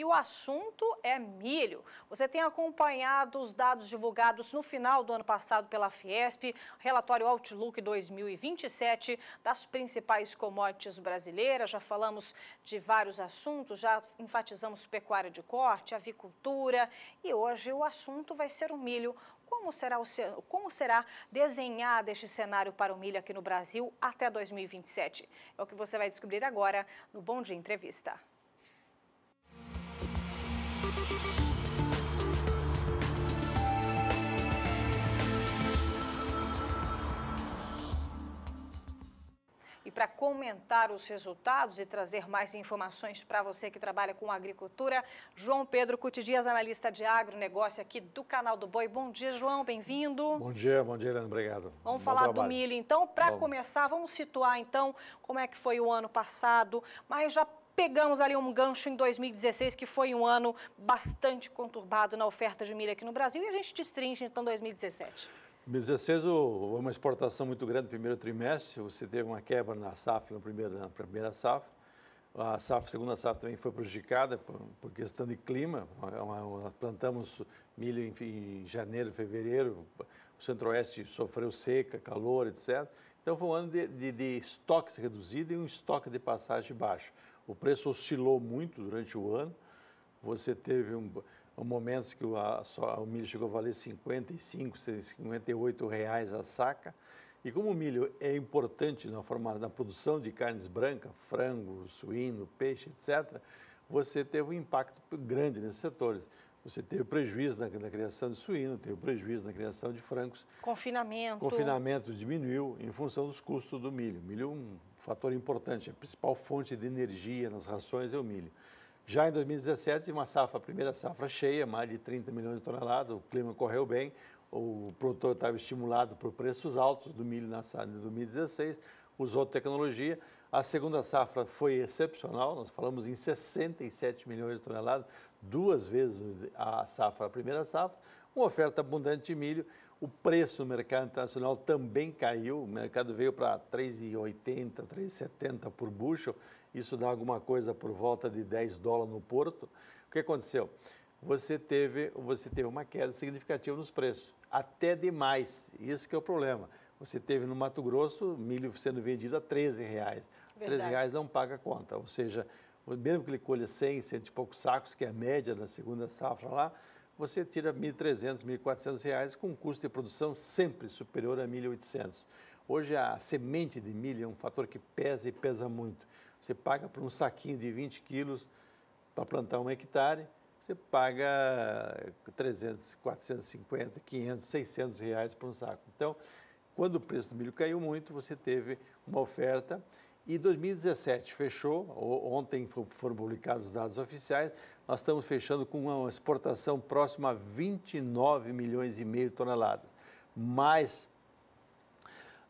e o assunto é milho. Você tem acompanhado os dados divulgados no final do ano passado pela Fiesp, relatório Outlook 2027 das principais commodities brasileiras. Já falamos de vários assuntos, já enfatizamos pecuária de corte, avicultura e hoje o assunto vai ser o milho. Como será, o, como será desenhado este cenário para o milho aqui no Brasil até 2027? É o que você vai descobrir agora no Bom Dia Entrevista. E para comentar os resultados e trazer mais informações para você que trabalha com agricultura, João Pedro Cutidias, analista de agronegócio aqui do canal do Boi. Bom dia, João, bem-vindo. Bom dia, bom dia, Leandro, obrigado. Vamos bom falar trabalho. do milho, então. Para começar, vamos situar, então, como é que foi o ano passado, mas já pegamos ali um gancho em 2016, que foi um ano bastante conturbado na oferta de milho aqui no Brasil, e a gente destrincha então 2017. 2016 o, uma exportação muito grande no primeiro trimestre, você teve uma quebra na safra, na primeira, na primeira safra, a safra, a segunda safra também foi prejudicada por, por questão de clima. plantamos milho em, em janeiro, fevereiro, o centro-oeste sofreu seca, calor, etc. Então foi um ano de, de, de estoques reduzido e um estoque de passagem baixo o preço oscilou muito durante o ano. Você teve um, um momentos que o, a, o milho chegou a valer 55, 58 reais a saca. E como o milho é importante na, forma, na produção de carnes brancas, frango, suíno, peixe, etc., você teve um impacto grande nesses setores. Você teve prejuízo na, na, criação de suíno, teve prejuízo na criação de francos. Confinamento. Confinamento diminuiu em função dos custos do milho. milho fator importante, a principal fonte de energia nas rações é o milho. Já em 2017, uma safra, a primeira safra cheia, mais de 30 milhões de toneladas, o clima correu bem, o produtor estava estimulado por preços altos do milho na safra de 2016, usou tecnologia. A segunda safra foi excepcional, nós falamos em 67 milhões de toneladas, duas vezes a safra, a primeira safra, uma oferta abundante de milho, o preço no mercado internacional também caiu, o mercado veio para 3,80, 3,70 por bucho. isso dá alguma coisa por volta de 10 dólares no porto. O que aconteceu? Você teve, você teve uma queda significativa nos preços, até demais, isso que é o problema. Você teve no Mato Grosso milho sendo vendido a 13 reais. Verdade. 13 reais não paga a conta, ou seja, mesmo que ele colha 100, 100 e poucos sacos, que é a média da segunda safra lá, você tira R$ 1.300, R$ reais com um custo de produção sempre superior a R$ 1.800. Hoje a semente de milho é um fator que pesa e pesa muito. Você paga por um saquinho de 20 quilos para plantar um hectare, você paga 300, 450, 500, 600 reais por um saco. Então, quando o preço do milho caiu muito, você teve uma oferta e 2017 fechou, ontem foram publicados os dados oficiais, nós estamos fechando com uma exportação próxima a 29 milhões e meio de toneladas, mais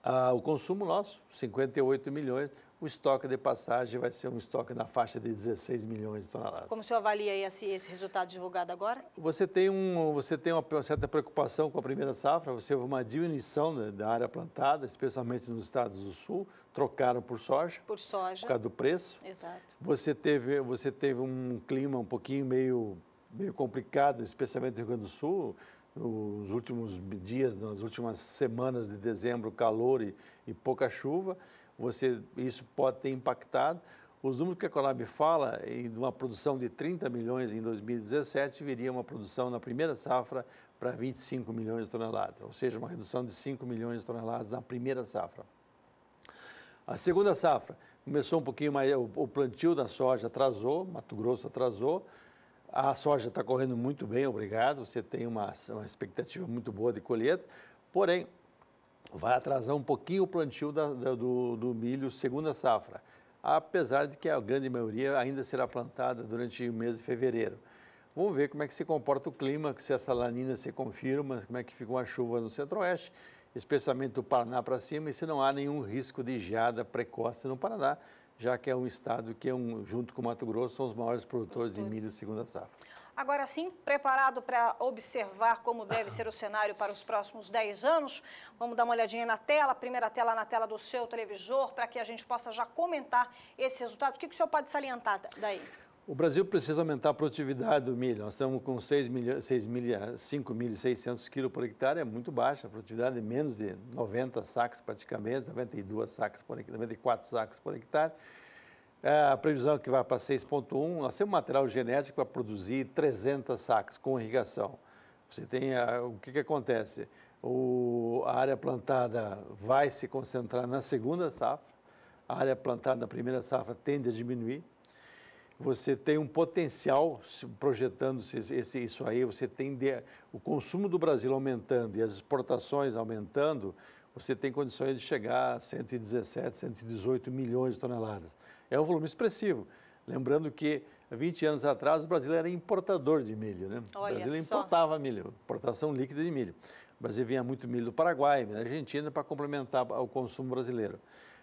ah, o consumo nosso, 58 milhões, o estoque de passagem vai ser um estoque na faixa de 16 milhões de toneladas. Como o senhor avalia esse, esse resultado divulgado agora? Você tem, um, você tem uma certa preocupação com a primeira safra, você houve uma diminuição né, da área plantada, especialmente nos estados do sul, trocaram por soja. Por soja. Por causa do preço. Exato. Você teve, você teve um clima um pouquinho meio, meio complicado, especialmente no Rio Grande do Sul, nos últimos dias, nas últimas semanas de dezembro, calor e, e pouca chuva você, isso pode ter impactado. Os números que a Colab fala, em uma produção de 30 milhões em 2017, viria uma produção na primeira safra para 25 milhões de toneladas, ou seja, uma redução de 5 milhões de toneladas na primeira safra. A segunda safra começou um pouquinho mais, o plantio da soja atrasou, Mato Grosso atrasou, a soja está correndo muito bem, obrigado, você tem uma, uma expectativa muito boa de colheita, porém, vai atrasar um pouquinho o plantio da, da, do, do milho segunda safra, apesar de que a grande maioria ainda será plantada durante o mês de fevereiro. Vamos ver como é que se comporta o clima, se essa lanina se confirma, como é que ficam as chuvas no centro-oeste, especialmente do Paraná para cima, e se não há nenhum risco de geada precoce no Paraná, já que é um estado que, é um, junto com o Mato Grosso, são os maiores produtores de milho segunda safra. Agora sim, preparado para observar como deve ser o cenário para os próximos 10 anos? Vamos dar uma olhadinha na tela, primeira tela na tela do seu televisor, para que a gente possa já comentar esse resultado. O que, que o senhor pode salientar daí? O Brasil precisa aumentar a produtividade do milho. Nós estamos com 5.600 quilos por hectare, é muito baixa a produtividade, é menos de 90 sacos praticamente, 92 sacos por, hectare, 94 sacos por hectare. É, a previsão é que vai para 6,1. Nós temos material genético para produzir 300 sacas com irrigação. Você tem a, ah, o que, que acontece? O, a área plantada vai se concentrar na segunda safra, a área plantada na primeira safra tende a diminuir. Você tem um potencial, projetando-se isso aí, você tem de, o consumo do Brasil aumentando e as exportações aumentando, você tem condições de chegar a 117, 118 milhões de toneladas é um volume expressivo. Lembrando que 20 anos atrás o Brasil era importador de milho, né? Olha o Brasil só. importava milho, importação líquida de milho. O Brasil vinha muito milho do Paraguai, da Argentina, para complementar o consumo brasileiro.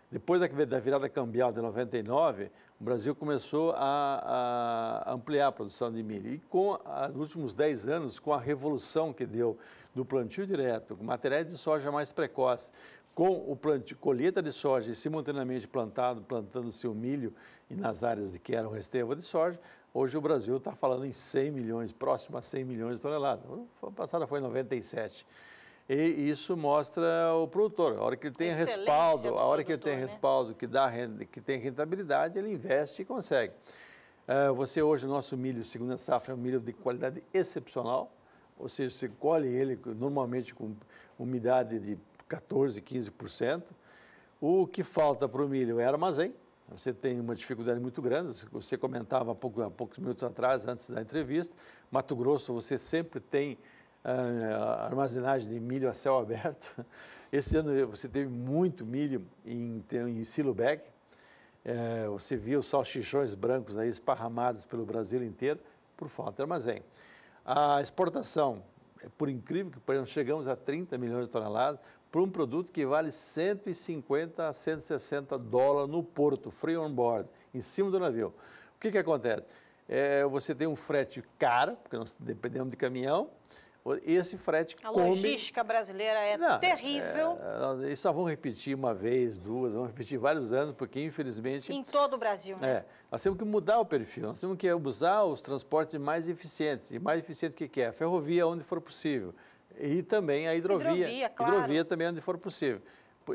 Depois da virada cambial de 99, o Brasil começou a, a ampliar a produção de milho. E com a, nos últimos 10 anos, com a revolução que deu do plantio direto, com materiais de soja mais precoce, com o colheita de soja e simultaneamente plantado, plantando-se o milho e nas áreas de que eram resterva de soja, hoje o Brasil está falando em 100 milhões, próximo a 100 milhões de toneladas. A passada foi 97. E isso mostra o produtor. A hora que ele tem Excelência respaldo, a hora que ele tem né? respaldo, que, dá, que tem rentabilidade, ele investe e consegue. Eh, você hoje, o nosso milho, segundo a safra, é um milho de qualidade excepcional, ou seja, você colhe ele normalmente com umidade de 14%, 15%. O que falta para o milho é armazém. Você tem uma dificuldade muito grande. Você comentava há, pouco, há poucos minutos atrás, antes da entrevista, Mato Grosso, você sempre tem ah, armazenagem de milho a céu aberto. Esse ano você teve muito milho em, em silo bag. É, você viu salchichões brancos aí esparramados pelo Brasil inteiro por falta de armazém. A exportação, é por incrível que pareça, chegamos a 30 milhões de toneladas por um produto que vale 150 a 160 dólares no porto, free on board, em cima do navio. O que, que acontece? É, você tem um frete caro, porque nós dependemos de caminhão, esse frete A come... logística brasileira é Não, terrível. É, isso nós vamos repetir uma vez, duas, vamos repetir vários anos, porque infelizmente... Em todo o Brasil, né? É, nós temos que mudar o perfil, nós temos que usar os transportes mais eficientes. E mais eficiente o que, que é? ferrovia onde for possível. E também a hidrovia. Hidrovia, claro. hidrovia também, é onde for possível.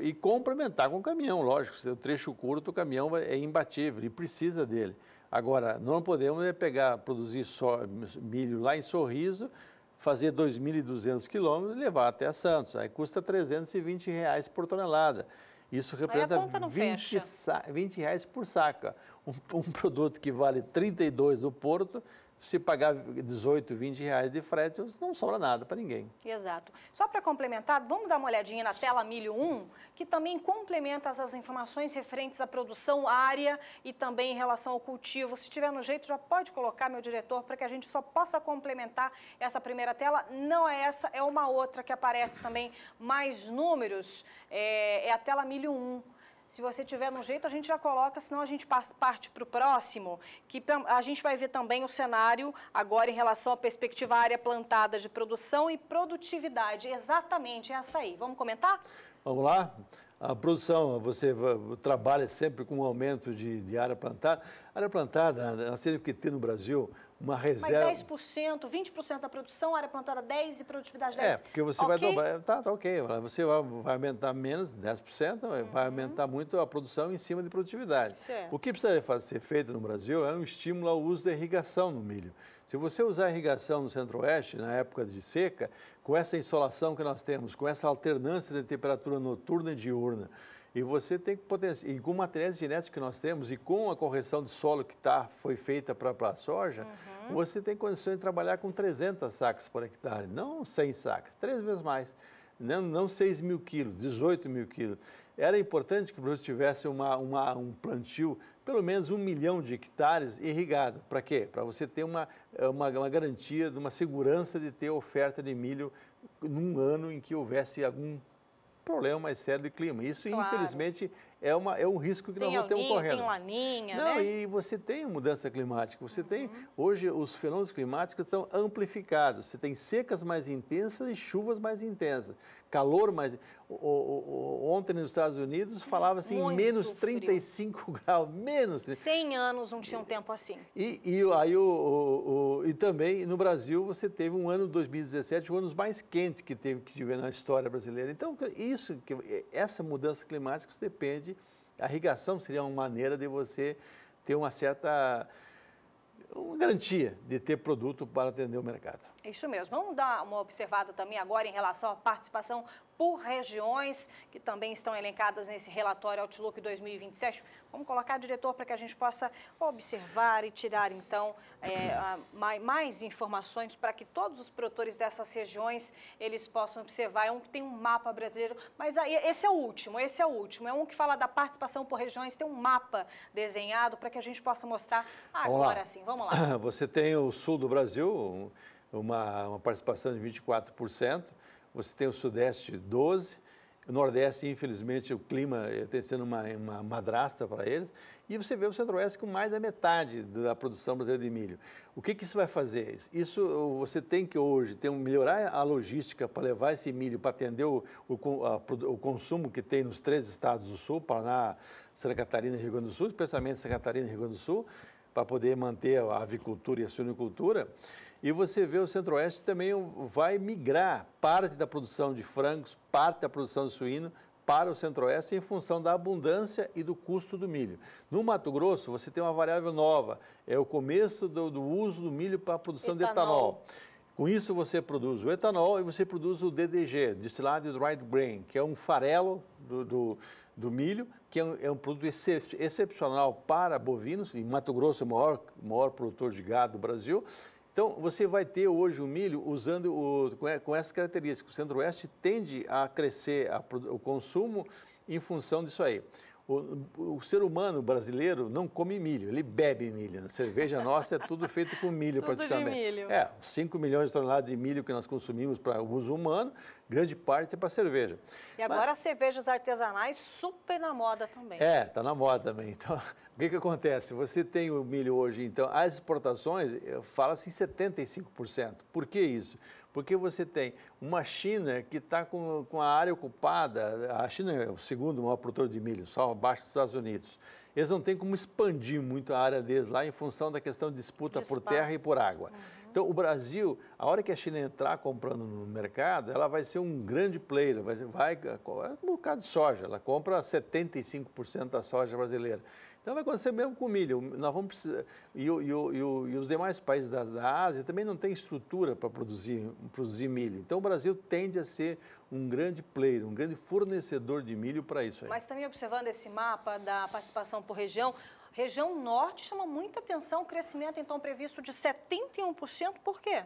E complementar com o caminhão, lógico. Se o é trecho curto, o caminhão é, é imbatível e precisa dele. Agora, não podemos pegar, produzir só milho lá em Sorriso, fazer 2.200 quilômetros e levar até Santos. Aí custa 320 reais por tonelada. Isso representa 20, 20 reais por saca um, um produto que vale 32 do Porto, se pagar 18, 20 reais de frete, não sobra nada para ninguém. Exato. Só para complementar, vamos dar uma olhadinha na tela milho 1, que também complementa as informações referentes à produção, área e também em relação ao cultivo. Se tiver no jeito, já pode colocar, meu diretor, para que a gente só possa complementar essa primeira tela. Não é essa, é uma outra que aparece também mais números. É, é a tela milho 1. Se você tiver no jeito, a gente já coloca, senão a gente parte para o próximo, que a gente vai ver também o cenário agora em relação à perspectiva área plantada de produção e produtividade. Exatamente é essa aí. Vamos comentar? Vamos lá? A produção, você trabalha sempre com um aumento de, de área plantada. A área plantada, nós teríamos que ter no Brasil uma reserva. Mas 10%, 20% da produção, área plantada 10% e produtividade 10%. É, porque você okay. vai dobrar. Tá, tá ok. Você vai, vai aumentar menos 10%, eh, uhum. vai aumentar muito a produção em cima de produtividade. Certo. O que precisaria ser feito no Brasil é um estímulo ao uso da irrigação no milho. Se você usar irrigação no Centro-Oeste, na época de seca, com essa insolação que nós temos, com essa alternância de temperatura noturna e diurna, e você tem que potenciar. E com materiais genéticos que nós temos e com a correção de solo que tá, foi feita para a soja, uhum. você tem condição de trabalhar com 300 sacas por hectare, não 100 sacas, três vezes mais. Não, não 6 mil quilos, 18 mil quilos. Era importante que o Brasil tivesse uma, uma, um plantio, pelo menos um milhão de hectares irrigado. Para quê? Para você ter uma, eh, uma, uma garantia, uma segurança de ter oferta de milho num ano em que houvesse algum problema mais é sério de clima. Isso, claro. infelizmente, é, uma, é um risco que tem nós vamos ter um Tem laninha, Não, né? e você tem mudança climática. Você uhum. tem, hoje, os fenômenos climáticos estão amplificados. Você tem secas mais intensas e chuvas mais intensas calor, mas o, o, o, ontem nos Estados Unidos falava assim, em menos 35 frio. graus, menos. 100 anos não tinha um tempo assim. E, e, aí, o, e também no Brasil você teve um ano 2017, um ano mais quentes que teve que tiver na história brasileira. Então, isso, é, essa mudança climática depende, a irrigação seria uma maneira de você ter uma certa é uma garantia de ter produto para atender o mercado. É isso mesmo. Vamos dar uma observada também agora em relação à participação por regiões, que também estão elencadas nesse relatório Outlook 2027. Vamos colocar, diretor, para que a gente possa observar e tirar, então, é, mais informações para que todos os produtores dessas regiões eles possam observar. É um que tem um mapa brasileiro, mas aí, esse é o último, esse é o último. É um que fala da participação por regiões, tem um mapa desenhado para que a gente possa mostrar agora sim. Vamos lá. Você tem o sul do Brasil, uma, uma participação de 24% você tem o Sudeste 12, o Nordeste, infelizmente, o clima tem sendo uma, uma madrasta para eles, e você vê o Centro-Oeste com mais da metade da produção brasileira de milho. O que, que isso vai fazer? Isso você tem que hoje tem, melhorar a logística para levar esse milho para atender o, o, a, o consumo que tem nos três estados do Sul, Paraná, Santa Catarina e Rio Grande do Sul, especialmente Santa Catarina e Rio Grande do Sul, para poder manter a avicultura e a suinicultura. E você vê o Centro-Oeste também vai migrar parte da produção de frangos, parte da produção de suíno para o Centro-Oeste em função da abundância e do custo do milho. No Mato Grosso, você tem uma variável nova, é o começo do, do uso do milho para a produção etanol. de etanol. Com isso, você produz o etanol e você produz o DDG, (distillado de dried grain, que é um farelo do, do do milho, que é um, é um produto excepcional para bovinos, e Mato Grosso é o maior, maior produtor de gado do Brasil. Então, você vai ter hoje o milho usando o, com essas características. O Centro-Oeste tende a crescer a, o consumo em função disso aí. O, o, ser humano brasileiro não come milho, ele bebe milho. A né? cerveja nossa é tudo feito com milho, tudo praticamente. De milho. É, 5 milhões de toneladas de milho que nós consumimos para uso humano, grande parte é para cerveja. E agora Mas, as cervejas artesanais super na moda também. É, está na moda também. Então, o que, que acontece? Você tem o milho hoje, então, as exportações, eh, fala-se em 75%. Por que isso? Porque você tem uma China que está com, com a área ocupada, a China é o segundo maior produtor de milho, só abaixo dos Estados Unidos. Eles não têm como expandir muito a área deles lá em função da questão de disputa de por terra e por água. Uhum. Então, o Brasil, a hora que a China entrar comprando no mercado, ela vai ser um grande player, vai, vai é um bocado de soja, ela compra 75% da soja brasileira. Então, vai acontecer mesmo com o milho. Nós vamos precisar, e, e, e, e os demais países da, da, Ásia também não têm estrutura para produzir, produzir milho. Então, o Brasil tende a ser um grande player, um grande fornecedor de milho para isso aí. Mas também observando esse mapa da participação por região, Região norte chama muita atenção, o crescimento então previsto de 71%, por quê?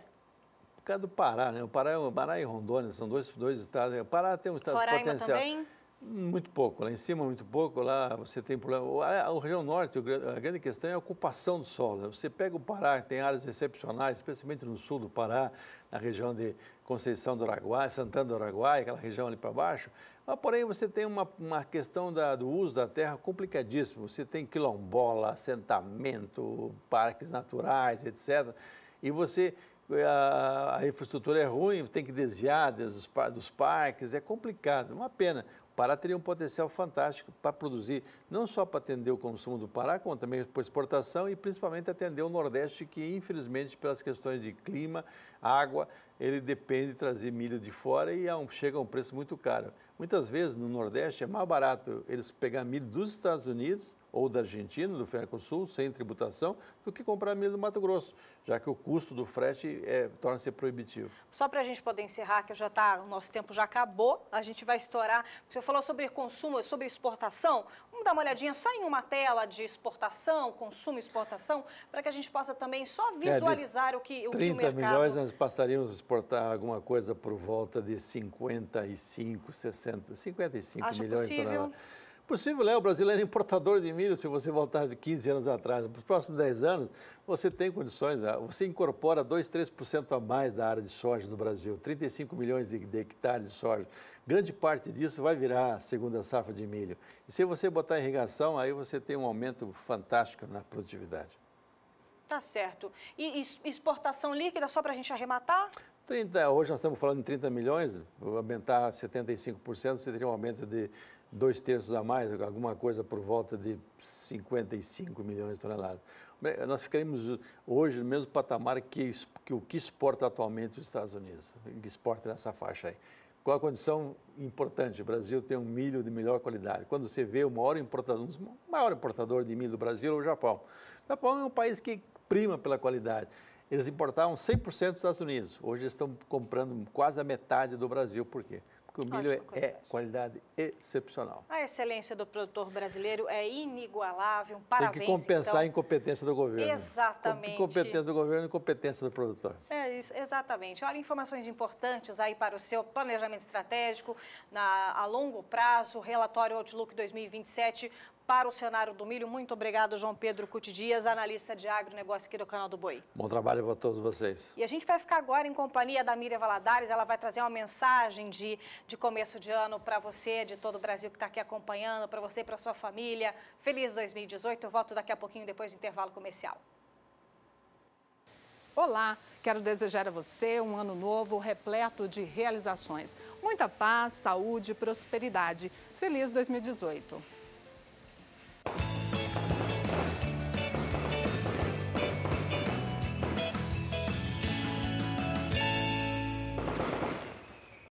Por causa do Pará, né? O Pará, o é Pará e Rondônia são dois, dois estados. O Pará tem um estado Roraima potencial. Também? Muito pouco, lá em cima muito pouco, lá você tem problema. A, região norte, a grande questão é a ocupação do solo. Né? Você pega o Pará, tem áreas excepcionais, especialmente no sul do Pará, na região de Conceição do Araguaia, Santana do Araguaia, aquela região ali para baixo. Mas, porém, você tem uma, uma questão da, do uso da terra complicadíssima. Você tem quilombola, assentamento, parques naturais, etc. E você eh, a, infraestrutura é ruim, tem que desviar dos, parques, é complicado, uma pena. Pará teria um potencial fantástico para produzir, não só para atender o consumo do Pará, como também para exportação e principalmente atender o Nordeste, que infelizmente, pelas questões de clima, água, ele depende de trazer milho de fora e é chega a um preço muito caro. Muitas vezes no Nordeste é mais barato eles pegar milho dos Estados Unidos ou da Argentina, do Mercosul, sem tributação, do que comprar milho do Mato Grosso, já que o custo do frete é, torna-se proibitivo. Só para a gente poder encerrar, que já tá, o nosso tempo já acabou, a gente vai estourar. O senhor falou sobre consumo, sobre exportação. Vamos dar uma olhadinha só em uma tela de exportação, consumo e exportação, para que a gente possa também só é, visualizar é, o, que, o 30 que o mercado... milhões nós passaríamos a exportar alguma coisa por volta de 55, 60, 55 milhões possível? de toneladas possível é, o Brasil era importador de milho se você voltar de 15 anos atrás. Para os próximos 10 anos, você tem condições, ah, você incorpora 2, 3% a mais da área de soja do Brasil, 35 milhões de, de hectares de soja. Grande parte disso vai virar segunda safra de milho. E se você botar irrigação, aí você tem um aumento fantástico na produtividade. Tá certo. E exportação líquida, só para a gente arrematar? 30, hoje nós estamos falando em 30 milhões, aumentar 75%, você teria um aumento de dois terços a mais, alguma coisa por volta de 55 milhões de toneladas. Nós ficaremos hoje no mesmo patamar que, que o que exporta atualmente os Estados Unidos, que exporta nessa faixa aí. Com a condição importante, o Brasil tem um milho de melhor qualidade. Quando você vê o maior importador, um maior importador de milho do Brasil é o Japão. O Japão é um país que prima pela qualidade. Eles importavam 100% dos Estados Unidos. Hoje estão comprando quase a metade do Brasil. Por quê? que o milho é, qualidade. é qualidade excepcional. A excelência do produtor brasileiro é inigualável. um Parabéns, Tem que compensar então. a incompetência do governo. Exatamente. Incompetência do governo e incompetência do produtor. É isso, exatamente. Olha, informações importantes aí para o seu planejamento estratégico na, a longo prazo, relatório Outlook 2027 para o cenário do milho. Muito obrigado, João Pedro Cuti Dias, analista de agronegócio aqui do canal do Boi. Bom trabalho para todos vocês. E a gente vai ficar agora em companhia da Miriam Valadares. Ela vai trazer uma mensagem de, de começo de ano para você, de todo o Brasil que está aqui acompanhando, para você e para sua família. Feliz 2018. Eu volto daqui a pouquinho, depois do intervalo comercial. Olá, quero desejar a você um ano novo repleto de realizações. Muita paz, saúde e prosperidade. Feliz 2018.